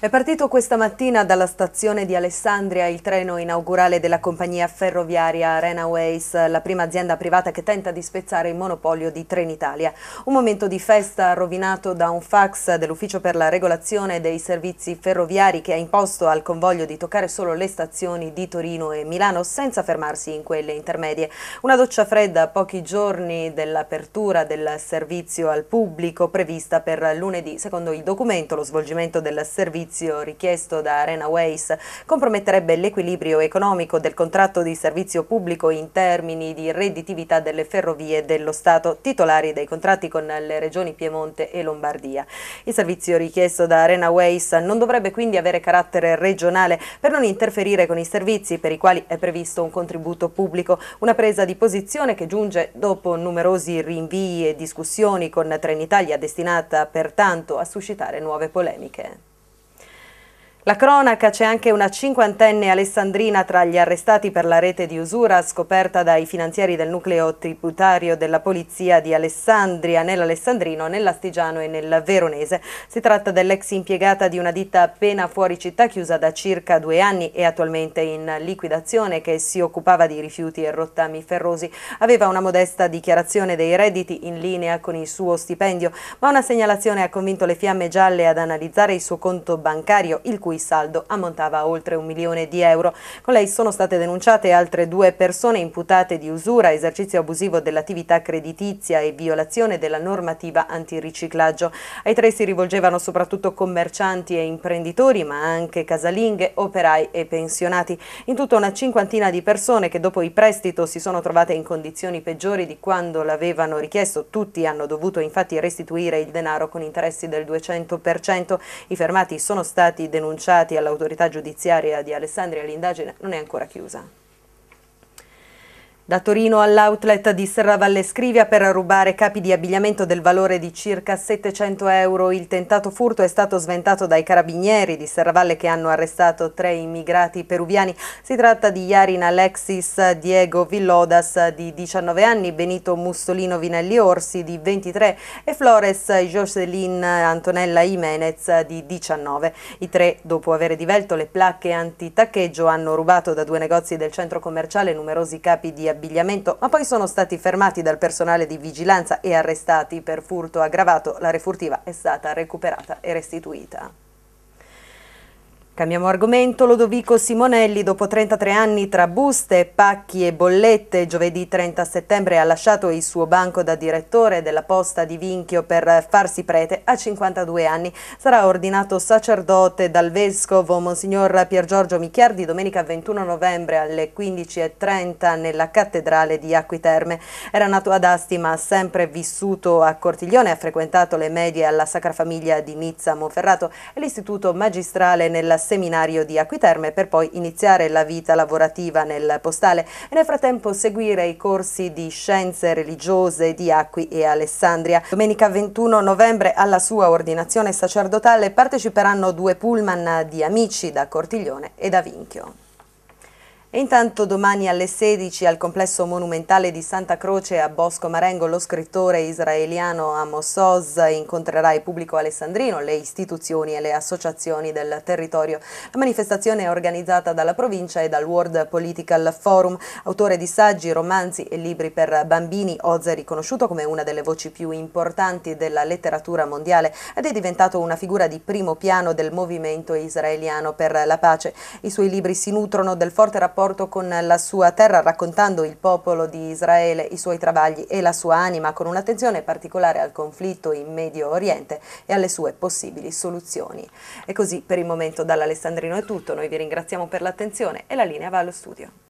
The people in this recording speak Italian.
È partito questa mattina dalla stazione di Alessandria il treno inaugurale della compagnia ferroviaria Renaways, la prima azienda privata che tenta di spezzare il monopolio di Trenitalia. Un momento di festa rovinato da un fax dell'Ufficio per la regolazione dei servizi ferroviari che ha imposto al convoglio di toccare solo le stazioni di Torino e Milano senza fermarsi in quelle intermedie. Una doccia fredda a pochi giorni dell'apertura del servizio al pubblico prevista per lunedì. Secondo il documento lo svolgimento del servizio servizio richiesto da Arena Ways comprometterebbe l'equilibrio economico del contratto di servizio pubblico in termini di redditività delle ferrovie dello Stato titolari dei contratti con le regioni Piemonte e Lombardia. Il servizio richiesto da Arena Ways non dovrebbe quindi avere carattere regionale per non interferire con i servizi per i quali è previsto un contributo pubblico, una presa di posizione che giunge dopo numerosi rinvii e discussioni con Trenitalia destinata pertanto a suscitare nuove polemiche. La cronaca c'è anche una cinquantenne alessandrina tra gli arrestati per la rete di usura scoperta dai finanzieri del nucleo tributario della polizia di Alessandria, nell'Alessandrino, nell'Astigiano e nel Veronese. Si tratta dell'ex impiegata di una ditta appena fuori città chiusa da circa due anni e attualmente in liquidazione che si occupava di rifiuti e rottami ferrosi. Aveva una modesta dichiarazione dei redditi in linea con il suo stipendio, ma una segnalazione ha convinto le fiamme gialle ad analizzare il suo conto bancario, il cui cui saldo ammontava a oltre un milione di euro. Con lei sono state denunciate altre due persone imputate di usura, esercizio abusivo dell'attività creditizia e violazione della normativa antiriciclaggio. Ai tre si rivolgevano soprattutto commercianti e imprenditori, ma anche casalinghe, operai e pensionati. In tutto una cinquantina di persone che dopo il prestito si sono trovate in condizioni peggiori di quando l'avevano richiesto. Tutti hanno dovuto infatti restituire il denaro con interessi del 200%. I fermati sono stati denunciati denunciati all'autorità giudiziaria di Alessandria l'indagine non è ancora chiusa. Da Torino all'outlet di Serravalle Scrivia per rubare capi di abbigliamento del valore di circa 700 euro. Il tentato furto è stato sventato dai carabinieri di Serravalle che hanno arrestato tre immigrati peruviani. Si tratta di Yarin Alexis, Diego Villodas di 19 anni, Benito Mussolino Vinelli Orsi di 23 e Flores Jocelyn Antonella Jimenez di 19. I tre, dopo aver divelto le placche antitaccheggio, hanno rubato da due negozi del centro commerciale numerosi capi di abbigliamento abbigliamento, ma poi sono stati fermati dal personale di vigilanza e arrestati per furto aggravato. La refurtiva è stata recuperata e restituita. Cambiamo argomento, Lodovico Simonelli dopo 33 anni tra buste, pacchi e bollette giovedì 30 settembre ha lasciato il suo banco da direttore della posta di Vinchio per farsi prete a 52 anni. Sarà ordinato sacerdote dal vescovo Monsignor Piergiorgio Michiardi domenica 21 novembre alle 15.30 nella cattedrale di Acquiterme. Era nato ad Asti ma ha sempre vissuto a Cortiglione, ha frequentato le medie alla Sacra Famiglia di Nizza Monferrato e l'istituto magistrale nella seminario di Acquiterme per poi iniziare la vita lavorativa nel postale e nel frattempo seguire i corsi di scienze religiose di Acqui e Alessandria. Domenica 21 novembre alla sua ordinazione sacerdotale parteciperanno due pullman di amici da Cortiglione e da Vinchio. E intanto domani alle 16 al complesso monumentale di Santa Croce a Bosco Marengo lo scrittore israeliano Amos Oz incontrerà il pubblico alessandrino, le istituzioni e le associazioni del territorio. La manifestazione è organizzata dalla provincia e dal World Political Forum. Autore di saggi, romanzi e libri per bambini, Oz è riconosciuto come una delle voci più importanti della letteratura mondiale ed è diventato una figura di primo piano del movimento israeliano per la pace. I suoi libri si nutrono del forte rapporto rapporto con la sua terra, raccontando il popolo di Israele, i suoi travagli e la sua anima, con un'attenzione particolare al conflitto in Medio Oriente e alle sue possibili soluzioni. E così per il momento dall'Alessandrino è tutto, noi vi ringraziamo per l'attenzione e la linea va allo studio.